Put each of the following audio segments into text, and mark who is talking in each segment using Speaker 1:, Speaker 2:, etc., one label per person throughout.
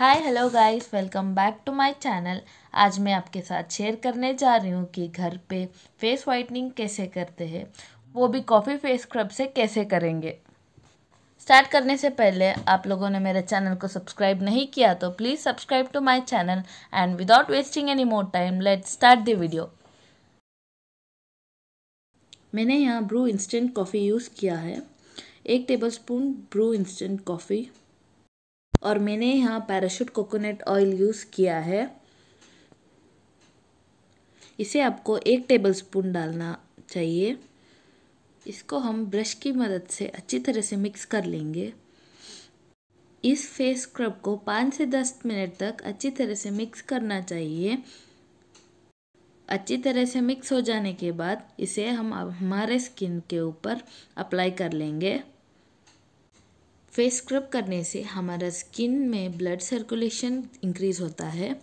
Speaker 1: hi hello guys welcome back to my channel आज मैं आपके साथ शेयर करने जा रही हूँ कि घर पे फेस वाइटनिंग कैसे करते हैं वो भी कॉफ़ी फेस स्क्रब से कैसे करेंगे स्टार्ट करने से पहले आप लोगों ने मेरे चैनल को सब्सक्राइब नहीं किया तो please subscribe to my channel and without wasting any more time let start the video मैंने यहाँ ब्रू इंस्टेंट कॉफ़ी यूज़ किया है एक स्पून ब्रू इंस्टेंट कॉफ़ी और मैंने यहाँ पैराशूट कोकोनट ऑयल यूज़ किया है इसे आपको एक टेबल स्पून डालना चाहिए इसको हम ब्रश की मदद से अच्छी तरह से मिक्स कर लेंगे इस फेस स्क्रब को पाँच से दस मिनट तक अच्छी तरह से मिक्स करना चाहिए अच्छी तरह से मिक्स हो जाने के बाद इसे हम हमारे स्किन के ऊपर अप्लाई कर लेंगे फेस स्क्रब करने से हमारा स्किन में ब्लड सर्कुलेशन इंक्रीज़ होता है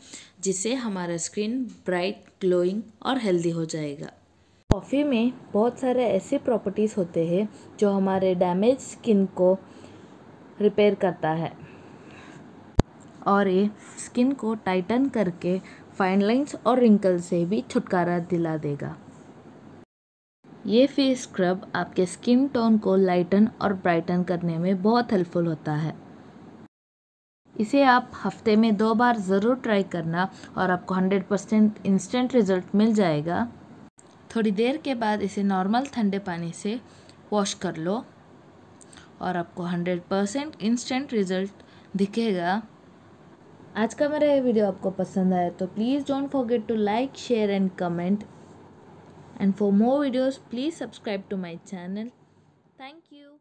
Speaker 1: जिससे हमारा स्किन ब्राइट ग्लोइंग और हेल्दी हो जाएगा कॉफ़ी में बहुत सारे ऐसे प्रॉपर्टीज़ होते हैं जो हमारे डैमेज स्किन को रिपेयर करता है और ये स्किन को टाइटन करके फाइन लाइंस और रिंकल से भी छुटकारा दिला देगा ये फेस स्क्रब आपके स्किन टोन को लाइटन और ब्राइटन करने में बहुत हेल्पफुल होता है इसे आप हफ्ते में दो बार ज़रूर ट्राई करना और आपको 100 परसेंट इंस्टेंट रिजल्ट मिल जाएगा थोड़ी देर के बाद इसे नॉर्मल ठंडे पानी से वॉश कर लो और आपको 100 परसेंट इंस्टेंट रिजल्ट दिखेगा आज का मेरा ये वीडियो आपको पसंद आया तो please don't forget to like share and comment and for more videos please subscribe to my channel thank you